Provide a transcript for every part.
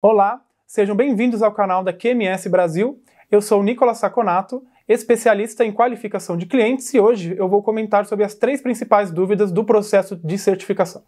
Olá, sejam bem-vindos ao canal da QMS Brasil. Eu sou Nicolas Saconato, especialista em qualificação de clientes, e hoje eu vou comentar sobre as três principais dúvidas do processo de certificação.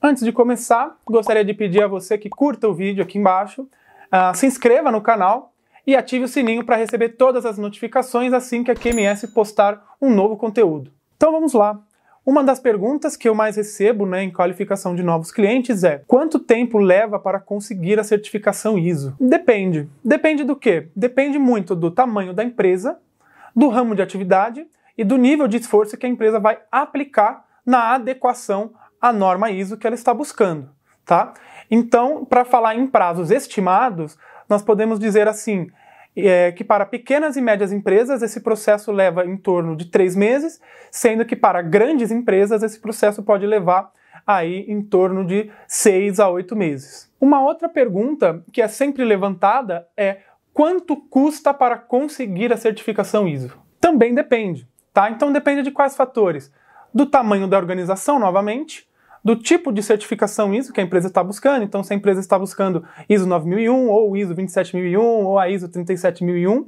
Antes de começar, gostaria de pedir a você que curta o vídeo aqui embaixo, uh, se inscreva no canal e ative o sininho para receber todas as notificações assim que a QMS postar um novo conteúdo. Então vamos lá. Uma das perguntas que eu mais recebo né, em qualificação de novos clientes é: quanto tempo leva para conseguir a certificação ISO? Depende. Depende do quê? Depende muito do tamanho da empresa, do ramo de atividade e do nível de esforço que a empresa vai aplicar na adequação a norma ISO que ela está buscando, tá? Então, para falar em prazos estimados, nós podemos dizer assim, é, que para pequenas e médias empresas esse processo leva em torno de três meses, sendo que para grandes empresas esse processo pode levar aí em torno de seis a oito meses. Uma outra pergunta que é sempre levantada é quanto custa para conseguir a certificação ISO? Também depende, tá? Então depende de quais fatores do tamanho da organização, novamente, do tipo de certificação ISO que a empresa está buscando. Então, se a empresa está buscando ISO 9001, ou ISO 27001, ou a ISO 37001,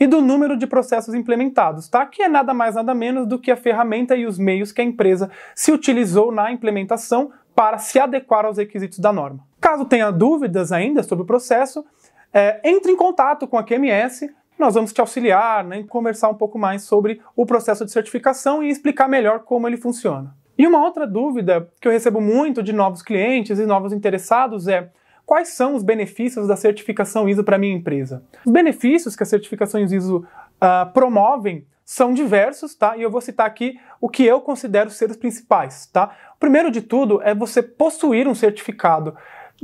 e do número de processos implementados, tá? Que é nada mais nada menos do que a ferramenta e os meios que a empresa se utilizou na implementação para se adequar aos requisitos da norma. Caso tenha dúvidas ainda sobre o processo, é, entre em contato com a QMS nós vamos te auxiliar né, em conversar um pouco mais sobre o processo de certificação e explicar melhor como ele funciona. E uma outra dúvida que eu recebo muito de novos clientes e novos interessados é quais são os benefícios da certificação ISO para minha empresa. Os benefícios que as certificações ISO uh, promovem são diversos, tá? E eu vou citar aqui o que eu considero ser os principais, tá? O primeiro de tudo é você possuir um certificado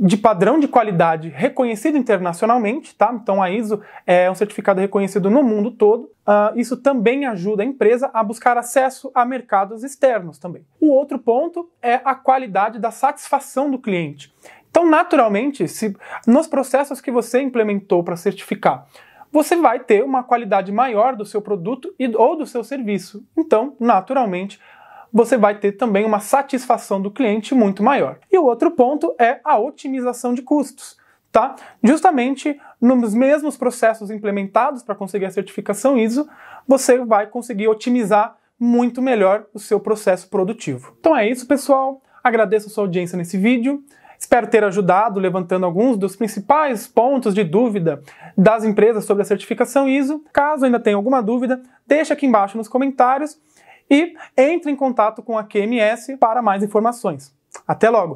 de padrão de qualidade reconhecido internacionalmente, tá? Então a ISO é um certificado reconhecido no mundo todo. Uh, isso também ajuda a empresa a buscar acesso a mercados externos também. O outro ponto é a qualidade da satisfação do cliente. Então, naturalmente, se nos processos que você implementou para certificar, você vai ter uma qualidade maior do seu produto e, ou do seu serviço. Então, naturalmente, você vai ter também uma satisfação do cliente muito maior. E o outro ponto é a otimização de custos. Tá? Justamente nos mesmos processos implementados para conseguir a certificação ISO, você vai conseguir otimizar muito melhor o seu processo produtivo. Então é isso, pessoal. Agradeço a sua audiência nesse vídeo. Espero ter ajudado levantando alguns dos principais pontos de dúvida das empresas sobre a certificação ISO. Caso ainda tenha alguma dúvida, deixa aqui embaixo nos comentários e entre em contato com a QMS para mais informações. Até logo!